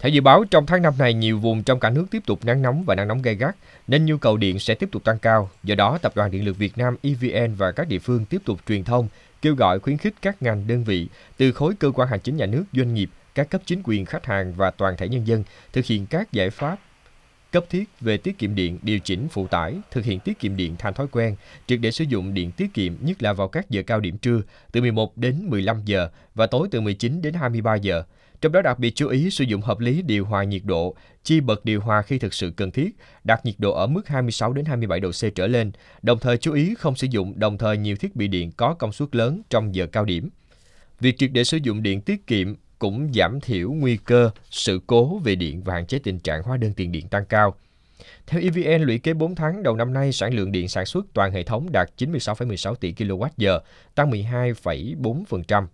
Theo dự báo, trong tháng năm này, nhiều vùng trong cả nước tiếp tục nắng nóng và nắng nóng gay gắt, nên nhu cầu điện sẽ tiếp tục tăng cao. Do đó, Tập đoàn Điện lực Việt Nam EVN và các địa phương tiếp tục truyền thông, kêu gọi khuyến khích các ngành đơn vị, từ khối cơ quan hành chính nhà nước, doanh nghiệp, các cấp chính quyền, khách hàng và toàn thể nhân dân thực hiện các giải pháp cấp thiết về tiết kiệm điện điều chỉnh phụ tải, thực hiện tiết kiệm điện thành thói quen, triệt để sử dụng điện tiết kiệm nhất là vào các giờ cao điểm trưa từ 11 đến 15 giờ và tối từ 19 đến 23 giờ. Trong đó đặc biệt chú ý sử dụng hợp lý điều hòa nhiệt độ, chi bật điều hòa khi thực sự cần thiết, đặt nhiệt độ ở mức 26 đến 27 độ C trở lên, đồng thời chú ý không sử dụng đồng thời nhiều thiết bị điện có công suất lớn trong giờ cao điểm. Việc triệt để sử dụng điện tiết kiệm cũng giảm thiểu nguy cơ sự cố về điện và hạn chế tình trạng hóa đơn tiền điện tăng cao. Theo EVN, lũy kế 4 tháng đầu năm nay, sản lượng điện sản xuất toàn hệ thống đạt 96,16 tỷ kWh, tăng 12,4%